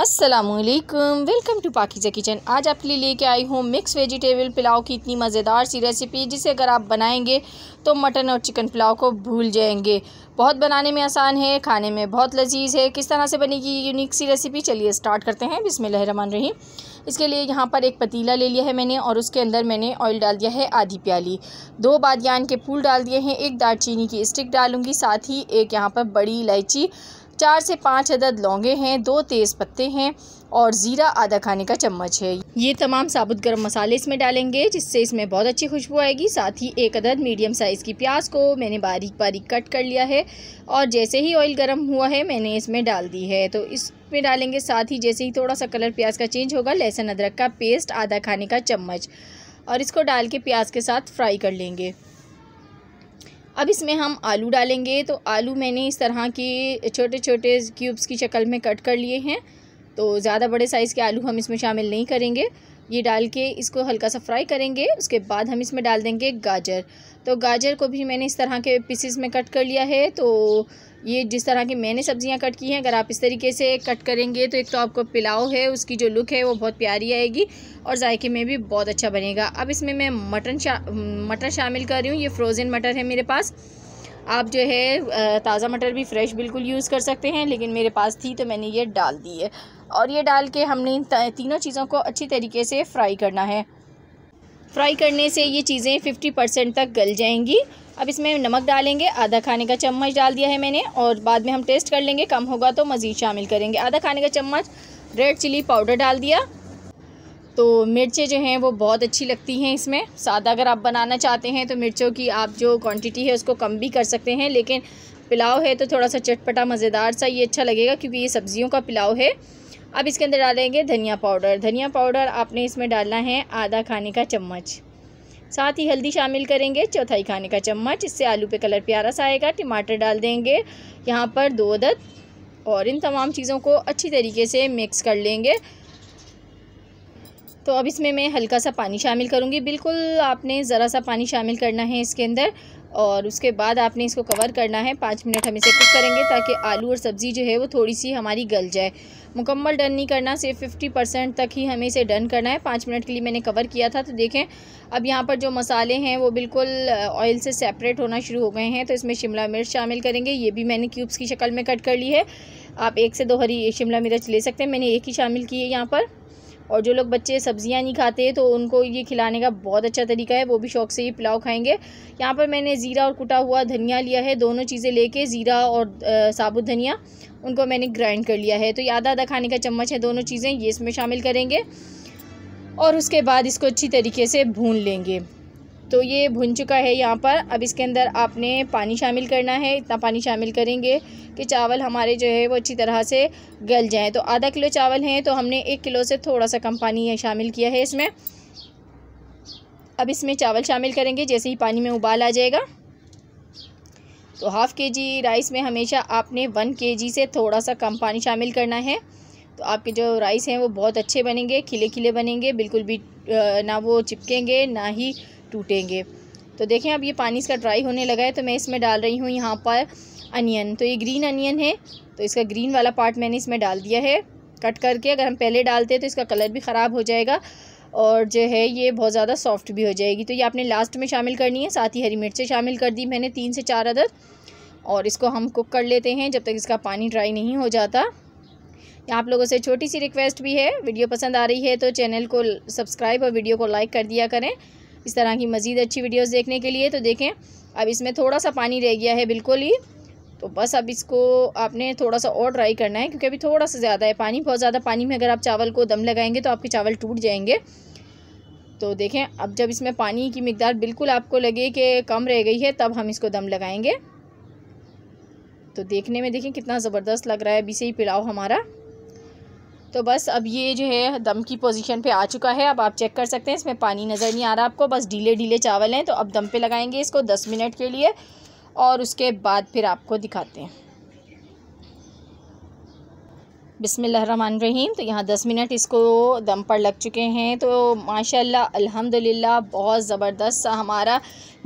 असलकम welcome to पाकिजा kitchen आज आपके लिए लेके आई हूँ मिक्स वेजिटेबल पुलाव की इतनी मज़ेदार सी रेसिपी जिसे अगर आप बनाएंगे तो मटन और चिकन पुलाव को भूल जाएंगे बहुत बनाने में आसान है खाने में बहुत लजीज है किस तरह से बनेगी ये यूनिक सी रेसिपी चलिए स्टार्ट करते हैं बिसमें लहरमान रही इसके लिए यहाँ पर एक पतीला ले लिया है मैंने और उसके अंदर मैंने ऑयल डाल दिया है आधी प्याली दो बादयान के फूल डाल दिए हैं एक दालचीनी की स्टिक डालूंगी साथ ही एक यहाँ पर बड़ी इलायची चार से पाँच अदद लौंगे हैं दो तेज़ पत्ते हैं और ज़ीरा आधा खाने का चम्मच है ये तमाम साबुत गर्म मसाले इसमें डालेंगे जिससे इसमें बहुत अच्छी खुशबू आएगी साथ ही एक अदद मीडियम साइज़ की प्याज को मैंने बारीक बारीक कट कर लिया है और जैसे ही ऑयल गर्म हुआ है मैंने इसमें डाल दी है तो इसमें डालेंगे साथ ही जैसे ही थोड़ा सा कलर प्याज का चेंज होगा लहसुन अदरक का पेस्ट आधा खाने का चम्मच और इसको डाल के प्याज के साथ फ्राई कर लेंगे अब इसमें हम आलू डालेंगे तो आलू मैंने इस तरह के छोटे छोटे क्यूब्स की शक्ल में कट कर लिए हैं तो ज़्यादा बड़े साइज़ के आलू हम इसमें शामिल नहीं करेंगे ये डाल के इसको हल्का सा फ्राई करेंगे उसके बाद हम इसमें डाल देंगे गाजर तो गाजर को भी मैंने इस तरह के पीसेस में कट कर लिया है तो ये जिस तरह की मैंने सब्जियां कट की हैं अगर आप इस तरीके से कट करेंगे तो एक तो आपको पिलाव है उसकी जो लुक है वो बहुत प्यारी आएगी और जायके में भी बहुत अच्छा बनेगा अब इसमें मैं मटन शा मटर शामिल कर रही हूँ ये फ्रोज़न मटर है मेरे पास आप जो है ताज़ा मटर भी फ्रेश बिल्कुल यूज़ कर सकते हैं लेकिन मेरे पास थी तो मैंने ये डाल दी है और ये डाल के हमने इन तीनों चीज़ों को अच्छी तरीके से फ्राई करना है फ्राई करने से ये चीज़ें फिफ्टी परसेंट तक गल जाएंगी अब इसमें नमक डालेंगे आधा खाने का चम्मच डाल दिया है मैंने और बाद में हम टेस्ट कर लेंगे कम होगा तो मज़ीद शामिल करेंगे आधा खाने का चम्मच रेड चिली पाउडर डाल दिया तो मिर्चें जो हैं वो बहुत अच्छी लगती हैं इसमें सादा अगर आप बनाना चाहते हैं तो मिर्चों की आप जो क्वांटिटी है उसको कम भी कर सकते हैं लेकिन पिलाव है तो थोड़ा सा चटपटा मज़ेदार सा ये अच्छा लगेगा क्योंकि ये सब्ज़ियों का पिलाव है अब इसके अंदर डालेंगे धनिया पाउडर धनिया पाउडर आपने इसमें डालना है आधा खाने का चम्मच साथ ही हल्दी शामिल करेंगे चौथाई खाने का चम्मच इससे आलू पे कलर प्यारा सा आएगा टमाटर डाल देंगे यहाँ पर दो अदद और इन तमाम चीज़ों को अच्छी तरीके से मिक्स कर लेंगे तो अब इसमें मैं हल्का सा पानी शामिल करूँगी बिल्कुल आपने ज़रा सा पानी शामिल करना है इसके अंदर और उसके बाद आपने इसको कवर करना है पाँच मिनट हम इसे कुक करेंगे ताकि आलू और सब्ज़ी जो है वो थोड़ी सी हमारी गल जाए मुकम्मल डन नहीं करना सिर्फ फिफ्टी परसेंट तक ही हमें इसे डन करना है पाँच मिनट के लिए मैंने कवर किया था तो देखें अब यहाँ पर जो मसाले हैं वो बिल्कुल ऑयल से सेपरेट होना शुरू हो गए हैं तो इसमें शिमला मिर्च शामिल करेंगे ये भी मैंने क्यूब्स की शक्ल में कट कर ली है आप एक से दो हरी शिमला मिर्च ले सकते हैं मैंने एक ही शामिल की है यहाँ पर और जो लोग बच्चे सब्ज़ियाँ नहीं खाते तो उनको ये खिलाने का बहुत अच्छा तरीका है वो भी शौक से ये पुलाव खाएंगे यहाँ पर मैंने ज़ीरा और कुटा हुआ धनिया लिया है दोनों चीज़ें लेके ज़ीरा और साबुत धनिया उनको मैंने ग्राइंड कर लिया है तो ये आधा आधा खाने का चम्मच है दोनों चीज़ें ये इसमें शामिल करेंगे और उसके बाद इसको अच्छी तरीके से भून लेंगे तो ये भुन चुका है यहाँ पर अब इसके अंदर आपने पानी शामिल करना है इतना पानी शामिल करेंगे कि चावल हमारे जो है वो अच्छी तरह से गल जाएँ तो आधा किलो चावल हैं तो हमने एक किलो से थोड़ा सा कम पानी शामिल किया है इसमें अब इसमें चावल शामिल करेंगे जैसे ही पानी में उबाल आ जाएगा तो हाफ़ के जी राइस में हमेशा आपने वन के जी से थोड़ा सा कम पानी शामिल करना है तो आपके जो राइस हैं वो बहुत अच्छे बनेंगे खिले खिले बनेंगे बिल्कुल भी ना वो चिपकेंगे ना ही टूटेंगे तो देखें अब ये पानी इसका ड्राई होने लगा है तो मैं इसमें डाल रही हूँ यहाँ पर अनियन तो ये ग्रीन अनियन है तो इसका ग्रीन वाला पार्ट मैंने इसमें डाल दिया है कट करके अगर हम पहले डालते हैं तो इसका कलर भी ख़राब हो जाएगा और जो है ये बहुत ज़्यादा सॉफ्ट भी हो जाएगी तो ये आपने लास्ट में शामिल करनी है साथ ही हरी मिर्चें शामिल कर दी मैंने तीन से चार अदर और इसको हम कुक कर लेते हैं जब तक इसका पानी ड्राई नहीं हो जाता आप लोगों से छोटी सी रिक्वेस्ट भी है वीडियो पसंद आ रही है तो चैनल को सब्सक्राइब और वीडियो को लाइक कर दिया करें इस तरह की मज़ीद अच्छी वीडियोज़ देखने के लिए तो देखें अब इसमें थोड़ा सा पानी रह गया है बिल्कुल ही तो बस अब इसको आपने थोड़ा सा और ड्राई करना है क्योंकि अभी थोड़ा सा ज़्यादा है पानी बहुत ज़्यादा पानी में अगर आप चावल को दम लगाएंगे तो आपके चावल टूट जाएंगे तो देखें अब जब इसमें पानी की मकदार बिल्कुल आपको लगे कि कम रह गई है तब हम इसको दम लगाएंगे तो देखने में देखें कितना ज़बरदस्त लग रहा है अभी से ही पिलाव हमारा तो बस अब ये जो है दम की पोजीशन पे आ चुका है अब आप चेक कर सकते हैं इसमें पानी नज़र नहीं आ रहा आपको बस ढीले ढीले चावल हैं तो अब दम पे लगाएंगे इसको दस मिनट के लिए और उसके बाद फिर आपको दिखाते हैं बिसमिल्ल रहीम तो यहाँ दस मिनट इसको दम पर लग चुके हैं तो माशाल्लाह अल्हम्दुलिल्लाह बहुत ज़बरदस्त सा हमारा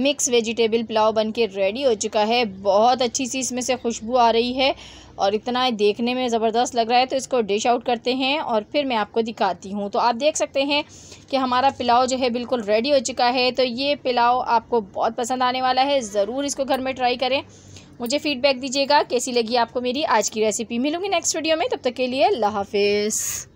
मिक्स वेजिटेबल पुलाव बन के रेडी हो चुका है बहुत अच्छी सी इसमें से खुशबू आ रही है और इतना देखने में ज़बरदस्त लग रहा है तो इसको डिश आउट करते हैं और फिर मैं आपको दिखाती हूँ तो आप देख सकते हैं कि हमारा पिलाव जो है बिल्कुल रेडी हो चुका है तो ये पिलाव आपको बहुत पसंद आने वाला है ज़रूर इसको घर में ट्राई करें मुझे फ़ीडबैक दीजिएगा कैसी लगी आपको मेरी आज की रेसिपी मिलूंगी नेक्स्ट वीडियो में तब तक के लिए अल्लाह हाफिज़